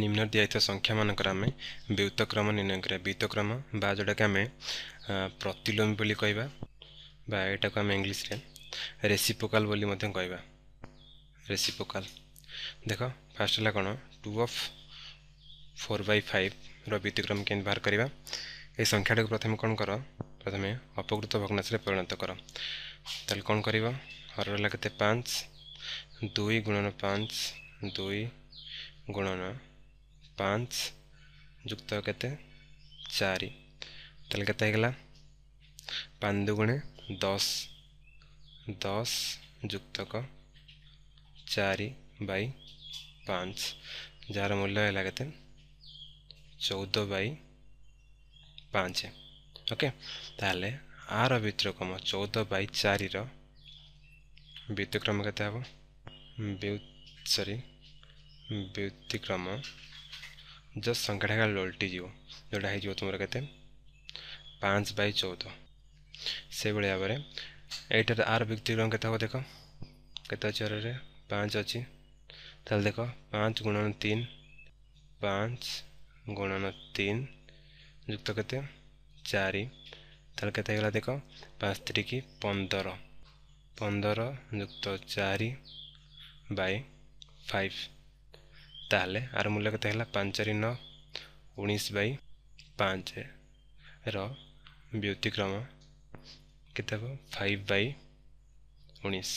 নিম্নর দিয়াইথা সংখ্যামানকর আমি বিউতক্রম নির্ণয় করা বিউতক্রম বা যেটাকে আমি প্রতিলোম বলে কহবা বা এটাকে আমি ইংলিশে রেসিপোকাল বলে কহবা রেসিপোকাল দেখ ফার্স্ট হল কোণ টু অফ ফোর বাই ফাইভর ব্যতিক্রম কেমি বাহার করা এই সংখ্যাটা প্রথমে কোণ কর প্রথমে অপকৃত ভগ্নাশে পরিণত কর তাহলে কোণ কর হর রহলা কেতে পাঁচ দুই গুণন পাঁচ দুই গুণন ପାଞ୍ଚ ଯୁକ୍ତ କେତେ ଚାରି ତାହେଲେ କେତେ ହେଇଗଲା ପାଞ୍ଚ ଦୁଗୁଣେ ଦଶ ଦଶ ଯୁକ୍ତକ ଚାରି ବାଇ ପାଞ୍ଚ ଯାହାର ମୂଲ୍ୟ ହେଲା କେତେ ଚଉଦ ବାଇ ପାଞ୍ଚ ଓକେ ତାହେଲେ ଆର ବ୍ୟତିକ୍ରମ ଚଉଦ ବାଇ ଚାରିର ବ୍ୟତିକ୍ରମ କେତେ ହେବ ସରି ବ୍ୟତିକ୍ରମ ଜଷ୍ଟ ସଂଖ୍ୟାଟା ଲଟିଯିବ ଯେଉଁଟା ହେଇଯିବ ତୁମର କେତେ ପାଞ୍ଚ ବାଇ ଚଉଦ ସେଭଳି ଭାବରେ ଏଇଟାରେ ଆର ବ୍ୟକ୍ତିକ୍ରମ କେତେ ହେବ ଦେଖ କେତେ ଅଛି ଆରରେ ପାଞ୍ଚ ଅଛି ତାହେଲେ ଦେଖ ପାଞ୍ଚ ଗୁଣନ ତିନି ପାଞ୍ଚ ଗୁଣନ ତିନି ଯୁକ୍ତ କେତେ ଚାରି ତାହେଲେ କେତେ ହେଇଗଲା ଦେଖ ପାଞ୍ଚ ତିରିକି ପନ୍ଦର ପନ୍ଦର ଯୁକ୍ତ ଚାରି ବାଇ ଫାଇଭ୍ ताल आर मूल्य के पचारि न उन्नीस बै पाँच र्युतिक्रम के फाइव बै उन्नीस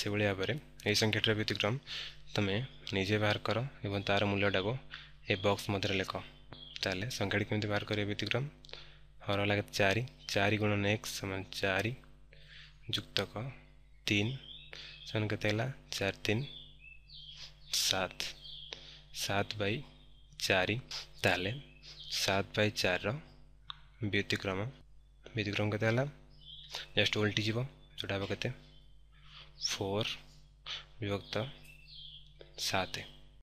से भाई भाव में यही संख्याटर व्यतिक्रम तुम निजे बाहर कर एवं तार मूल्यटा को ए बक्स मध्य लेख ताल संख्या कमी बाहर कर व्यतिक्रम हर लगे चार चार गुण नेक्स समान चार युक्त तीन समान चार तीन सात सात बै चार सात बै चार व्यतिक्रम व्यतिक्रम के जस्ट ओल्ट जोटा हे के फोर विभक्त सात